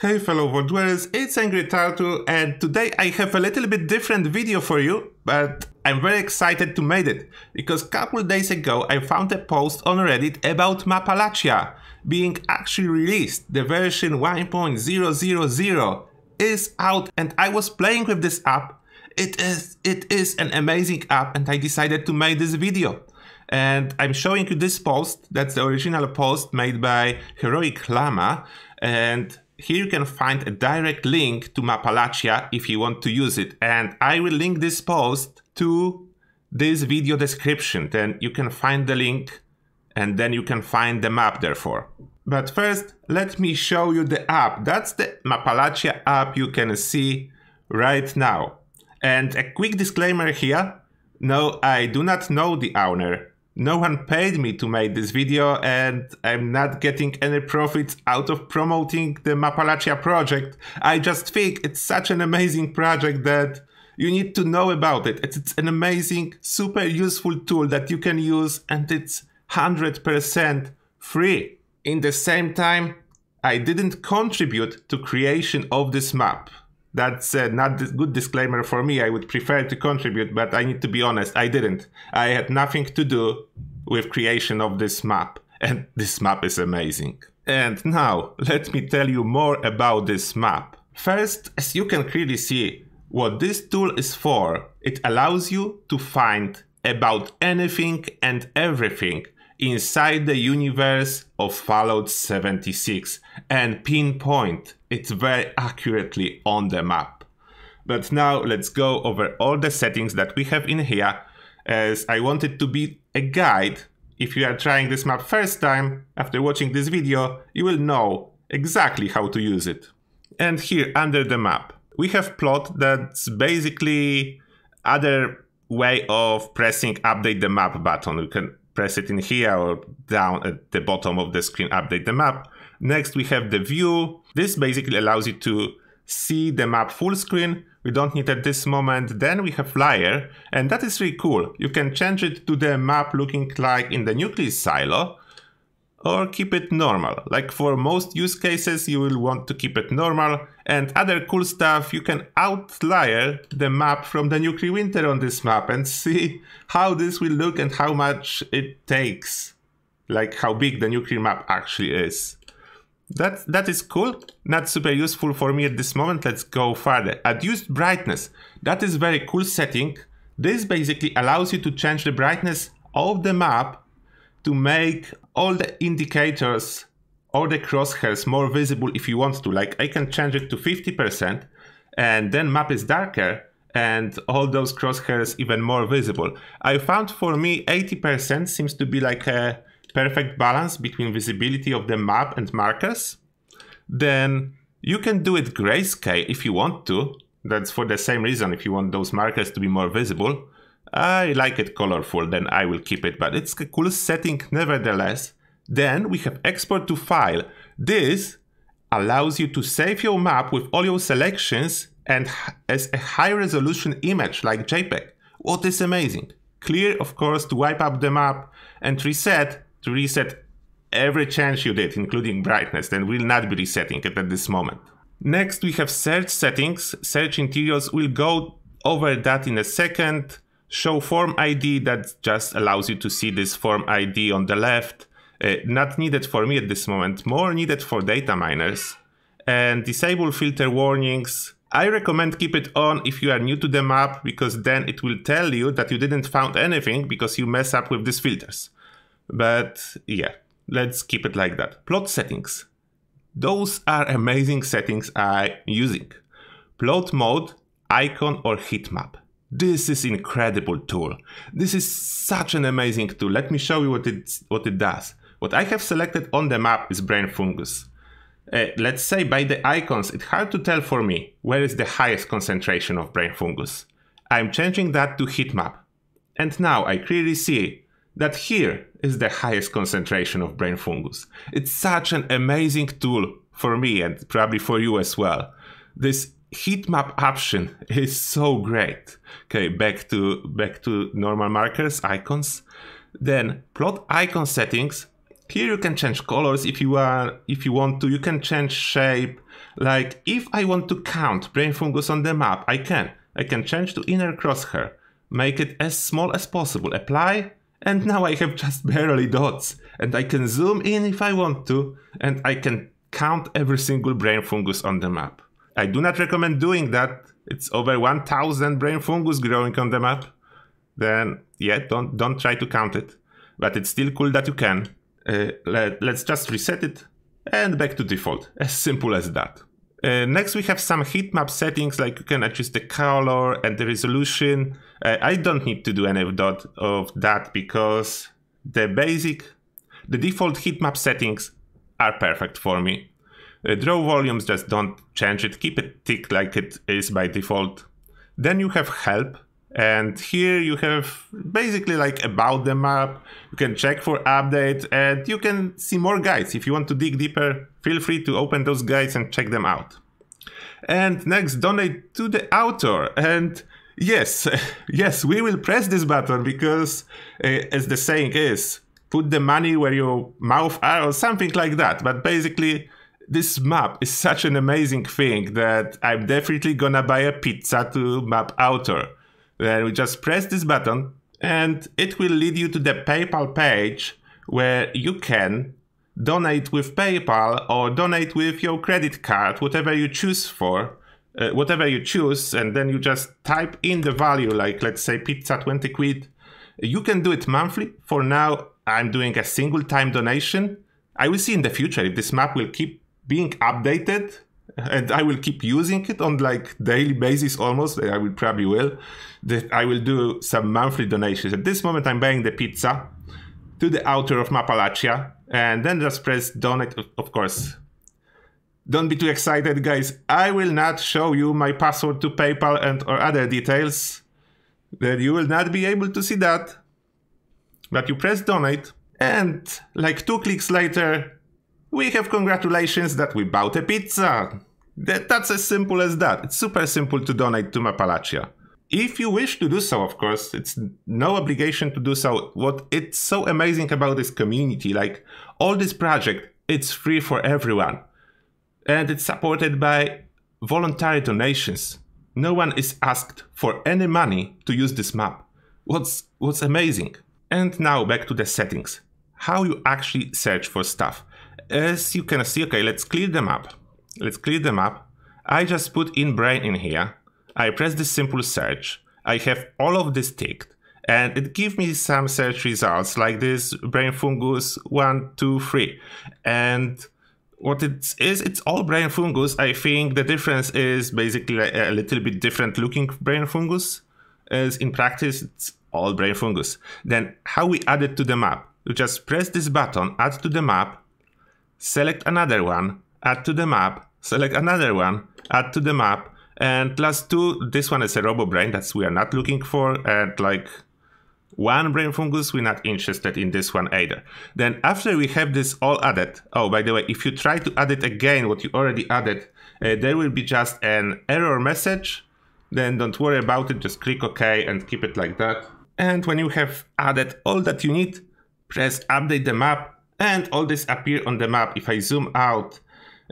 Hey fellow world dwellers, it's Angry Turtle and today I have a little bit different video for you, but I'm very excited to make it, because couple days ago I found a post on Reddit about Mapalachia being actually released, the version 1.000 is out and I was playing with this app. It is, it is an amazing app and I decided to make this video. And I'm showing you this post. That's the original post made by Heroic Llama. And here you can find a direct link to Mapalachia if you want to use it. And I will link this post to this video description. Then you can find the link and then you can find the map therefore. But first, let me show you the app. That's the Mapalachia app you can see right now. And a quick disclaimer here. No, I do not know the owner no one paid me to make this video and I'm not getting any profits out of promoting the Mapalachia project. I just think it's such an amazing project that you need to know about it. It's, it's an amazing, super useful tool that you can use and it's 100% free. In the same time, I didn't contribute to creation of this map. That's not a good disclaimer for me. I would prefer to contribute, but I need to be honest. I didn't. I had nothing to do with creation of this map, and this map is amazing. And now, let me tell you more about this map. First, as you can clearly see, what this tool is for, it allows you to find about anything and everything inside the universe of Fallout 76 and pinpoint it's very accurately on the map. But now let's go over all the settings that we have in here as I want it to be a guide. If you are trying this map first time, after watching this video, you will know exactly how to use it. And here under the map, we have plot that's basically other way of pressing update the map button. You can press it in here or down at the bottom of the screen, update the map. Next, we have the view. This basically allows you to see the map full screen. We don't need at this moment. Then we have layer, and that is really cool. You can change it to the map looking like in the nucleus silo, or keep it normal. Like for most use cases, you will want to keep it normal. And other cool stuff, you can outlier the map from the nuclear winter on this map and see how this will look and how much it takes. Like how big the nuclear map actually is. That, that is cool, not super useful for me at this moment, let's go further. Adduced brightness, that is very cool setting. This basically allows you to change the brightness of the map to make all the indicators or the crosshairs more visible if you want to. Like I can change it to 50% and then map is darker and all those crosshairs even more visible. I found for me 80% seems to be like a perfect balance between visibility of the map and markers, then you can do it grayscale if you want to. That's for the same reason, if you want those markers to be more visible. I like it colorful, then I will keep it, but it's a cool setting nevertheless. Then we have export to file. This allows you to save your map with all your selections and as a high resolution image like JPEG. What is amazing. Clear, of course, to wipe up the map and reset, to reset every change you did, including brightness, then will not be resetting it at this moment. Next, we have search settings. Search interiors will go over that in a second. Show form ID that just allows you to see this form ID on the left. Uh, not needed for me at this moment, more needed for data miners. And disable filter warnings. I recommend keep it on if you are new to the map because then it will tell you that you didn't found anything because you mess up with these filters. But yeah, let's keep it like that. Plot settings. Those are amazing settings I'm using. Plot mode, icon or heat map. This is incredible tool. This is such an amazing tool. Let me show you what it, what it does. What I have selected on the map is brain fungus. Uh, let's say by the icons, it's hard to tell for me where is the highest concentration of brain fungus. I'm changing that to heat map. And now I clearly see that here is the highest concentration of brain fungus. It's such an amazing tool for me and probably for you as well. This heat map option is so great. Okay, back to back to normal markers, icons. Then plot icon settings. Here you can change colors if you are if you want to. You can change shape. Like if I want to count brain fungus on the map, I can. I can change to inner crosshair. Make it as small as possible. Apply and now I have just barely dots, and I can zoom in if I want to, and I can count every single brain fungus on the map. I do not recommend doing that. It's over 1000 brain fungus growing on the map. Then, yeah, don't, don't try to count it. But it's still cool that you can. Uh, let, let's just reset it and back to default. As simple as that. Uh, next, we have some heat map settings, like you can adjust the color and the resolution. Uh, I don't need to do any of that, of that because the basic, the default heat map settings are perfect for me. Uh, draw volumes just don't change it, keep it tick like it is by default. Then you have help, and here you have basically like about the map. You can check for update and you can see more guides. If you want to dig deeper, feel free to open those guides and check them out. And next, donate to the author. And yes, yes, we will press this button because, uh, as the saying is, put the money where your mouth are or something like that. But basically, this map is such an amazing thing that I'm definitely gonna buy a pizza to map author where we just press this button and it will lead you to the PayPal page where you can donate with PayPal or donate with your credit card, whatever you choose for. Uh, whatever you choose, and then you just type in the value, like let's say pizza 20 quid. You can do it monthly. For now, I'm doing a single time donation. I will see in the future if this map will keep being updated and I will keep using it on like daily basis almost. I will probably will. That I will do some monthly donations. At this moment, I'm buying the pizza to the author of Mapalachia, and then just press donate. Of course, don't be too excited, guys. I will not show you my password to PayPal and or other details. That you will not be able to see that. But you press donate, and like two clicks later, we have congratulations that we bought a pizza. that's as simple as that. It's super simple to donate to Mapalachia. If you wish to do so, of course, it's no obligation to do so. What it's so amazing about this community, like all this project, it's free for everyone. And it's supported by voluntary donations. No one is asked for any money to use this map. What's what's amazing. And now back to the settings. How you actually search for stuff as you can see, okay, let's clear the map. Let's clear the map. I just put in brain in here. I press this simple search. I have all of this ticked and it gives me some search results like this brain fungus one, two, three. And what it is, it's all brain fungus. I think the difference is basically a little bit different looking brain fungus as in practice, it's all brain fungus. Then how we add it to the map? You just press this button, add to the map, select another one, add to the map, select another one, add to the map, and last two, this one is a robo brain that we are not looking for, and like one brain fungus, we're not interested in this one either. Then after we have this all added, oh, by the way, if you try to add it again, what you already added, uh, there will be just an error message. Then don't worry about it, just click OK and keep it like that. And when you have added all that you need, press update the map and all this appear on the map. If I zoom out,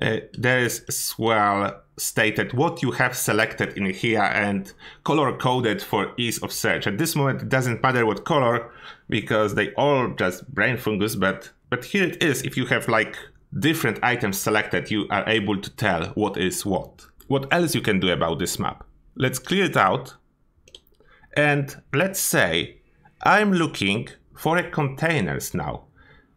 uh, there is as well stated what you have selected in here and color coded for ease of search. At this moment, it doesn't matter what color because they all just brain fungus, but, but here it is. If you have like different items selected, you are able to tell what is what. What else you can do about this map? Let's clear it out. And let's say I'm looking for a containers now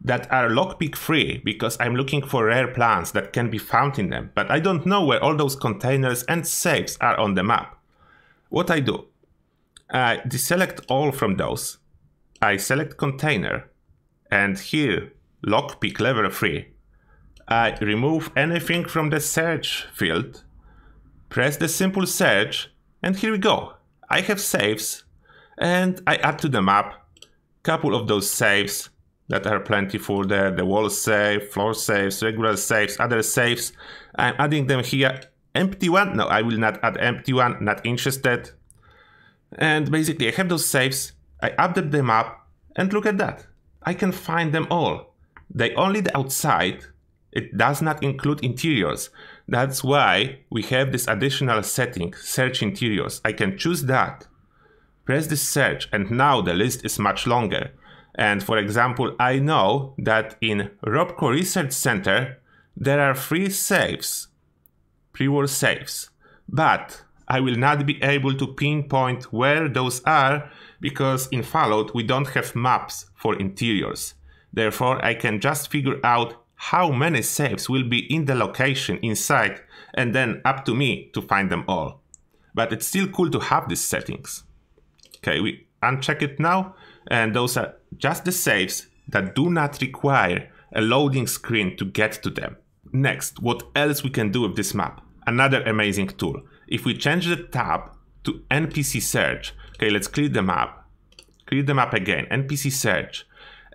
that are lockpick free because I'm looking for rare plants that can be found in them, but I don't know where all those containers and safes are on the map. What I do? I deselect all from those. I select container. And here, lockpick level 3. I remove anything from the search field. Press the simple search, and here we go. I have saves, and I add to the map couple of those saves that are plentiful there, the wall safe, floor safes, regular safes, other safes. I'm adding them here. Empty one? No, I will not add empty one, not interested. And basically I have those safes, I update them up, and look at that. I can find them all. They only the outside, it does not include interiors. That's why we have this additional setting, search interiors. I can choose that. Press the search and now the list is much longer. And for example, I know that in Robco Research Center, there are three saves, pre-war saves, but I will not be able to pinpoint where those are because in Fallout we don't have maps for interiors. Therefore, I can just figure out how many saves will be in the location inside and then up to me to find them all. But it's still cool to have these settings. Okay, we uncheck it now and those are just the saves that do not require a loading screen to get to them. Next, what else we can do with this map? Another amazing tool. If we change the tab to NPC search, okay, let's clear the map, clear the map again, NPC search,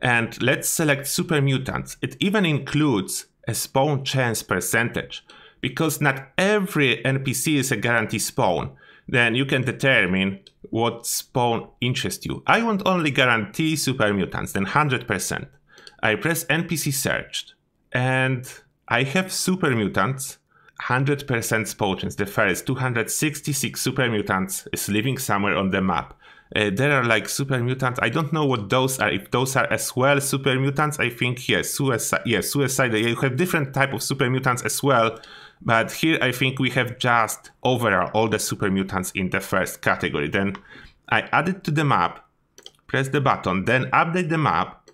and let's select super mutants. It even includes a spawn chance percentage because not every NPC is a guaranteed spawn then you can determine what spawn interests you. I want only guarantee super mutants, then 100%. I press NPC searched, and I have super mutants, 100% spawn chance. The first 266 super mutants is living somewhere on the map. Uh, there are like super mutants. I don't know what those are. If those are as well super mutants, I think yes. Suicide, yes, suicide. You have different type of super mutants as well. But here I think we have just overall all the super mutants in the first category. Then I add it to the map, press the button, then update the map,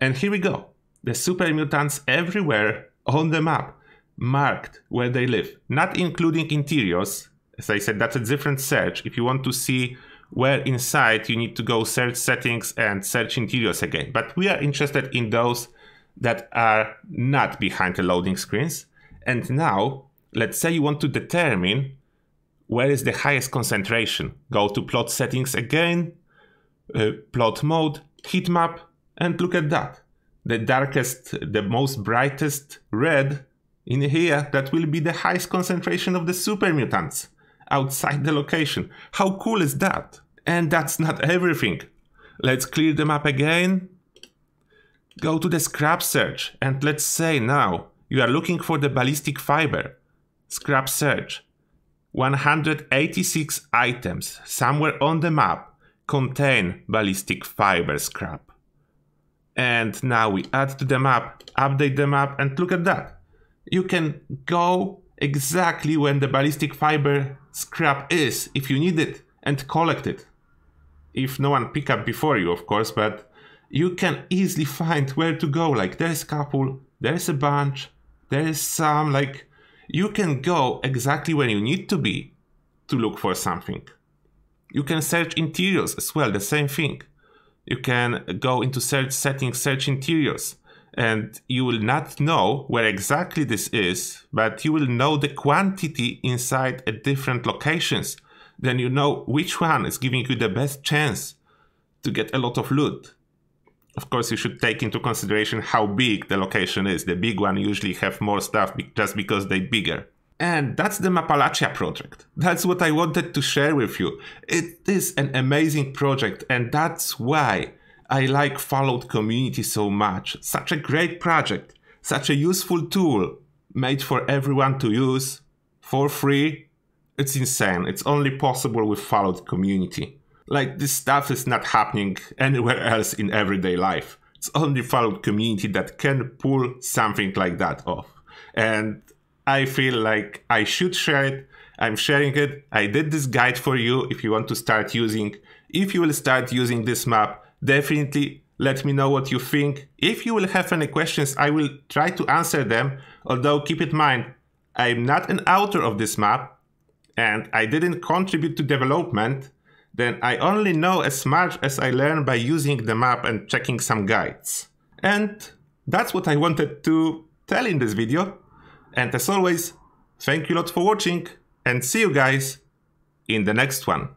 and here we go. The super mutants everywhere on the map, marked where they live, not including interiors. As I said, that's a different search. If you want to see where inside, you need to go search settings and search interiors again. But we are interested in those that are not behind the loading screens. And now, let's say you want to determine where is the highest concentration. Go to plot settings again, uh, plot mode, heat map, and look at that. The darkest, the most brightest red in here, that will be the highest concentration of the super mutants outside the location. How cool is that? And that's not everything. Let's clear the map again. Go to the scrap search and let's say now you are looking for the ballistic fiber. Scrap search. 186 items somewhere on the map contain ballistic fiber scrap. And now we add to the map, update the map, and look at that. You can go exactly when the ballistic fiber scrap is if you need it and collect it. If no one pick up before you, of course, but you can easily find where to go. Like there's a couple, there's a bunch, there is some like you can go exactly where you need to be to look for something. You can search interiors as well, the same thing. You can go into search settings, search interiors, and you will not know where exactly this is, but you will know the quantity inside at different locations. Then you know which one is giving you the best chance to get a lot of loot of course you should take into consideration how big the location is. The big one usually have more stuff be- just because they're bigger. And that's the Mapalachia project. That's what I wanted to share with you. It is an amazing project, and that's why I like Followed community so much. Such a great project, such a useful tool made for everyone to use for free. It's insane. It's only possible with Followed community. Like this stuff is not happening anywhere else in everyday life. It's only Fallout community that can pull something like that off. And I feel like I should share it. I'm sharing it. I did this guide for you if you want to start using. If you will start using this map, definitely let me know what you think. If you will have any questions, I will try to answer them. Although keep in mind, I'm not an author of this map and I didn't contribute to development then I only know as much as I learn by using the map and checking some guides. And that's what I wanted to tell in this video. And as always, thank you a lot for watching and see you guys in the next one.